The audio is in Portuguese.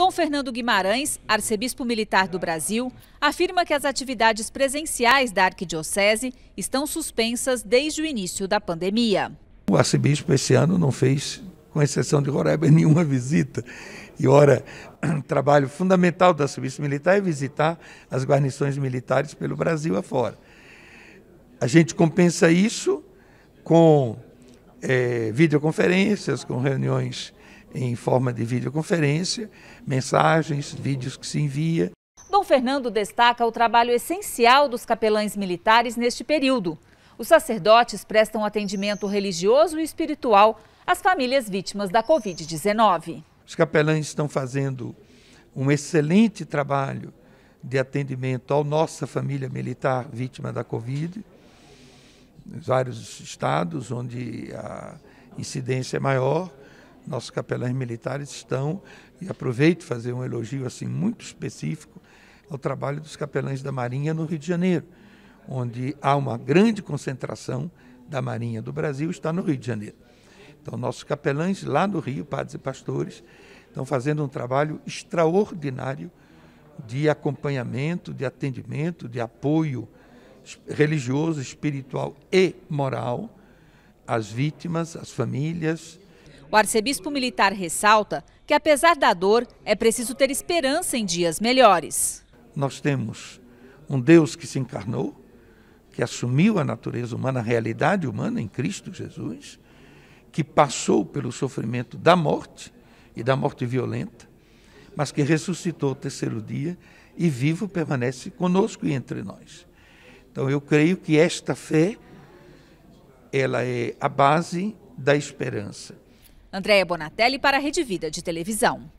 Dom Fernando Guimarães, arcebispo militar do Brasil, afirma que as atividades presenciais da arquidiocese estão suspensas desde o início da pandemia. O arcebispo esse ano não fez, com exceção de Roraima, nenhuma visita. E ora, o trabalho fundamental do arcebispo militar é visitar as guarnições militares pelo Brasil afora. A gente compensa isso com é, videoconferências, com reuniões em forma de videoconferência, mensagens, vídeos que se envia. Dom Fernando destaca o trabalho essencial dos capelães militares neste período. Os sacerdotes prestam atendimento religioso e espiritual às famílias vítimas da Covid-19. Os capelães estão fazendo um excelente trabalho de atendimento à nossa família militar vítima da Covid, nos vários estados onde a incidência é maior. Nossos capelães militares estão, e aproveito fazer um elogio assim muito específico ao trabalho dos capelães da Marinha no Rio de Janeiro, onde há uma grande concentração da Marinha do Brasil está no Rio de Janeiro. Então, nossos capelães lá no Rio, padres e pastores, estão fazendo um trabalho extraordinário de acompanhamento, de atendimento, de apoio religioso, espiritual e moral às vítimas, às famílias, o arcebispo militar ressalta que, apesar da dor, é preciso ter esperança em dias melhores. Nós temos um Deus que se encarnou, que assumiu a natureza humana, a realidade humana em Cristo Jesus, que passou pelo sofrimento da morte e da morte violenta, mas que ressuscitou o terceiro dia e vivo permanece conosco e entre nós. Então eu creio que esta fé ela é a base da esperança. Andréia Bonatelli para a Rede Vida de Televisão.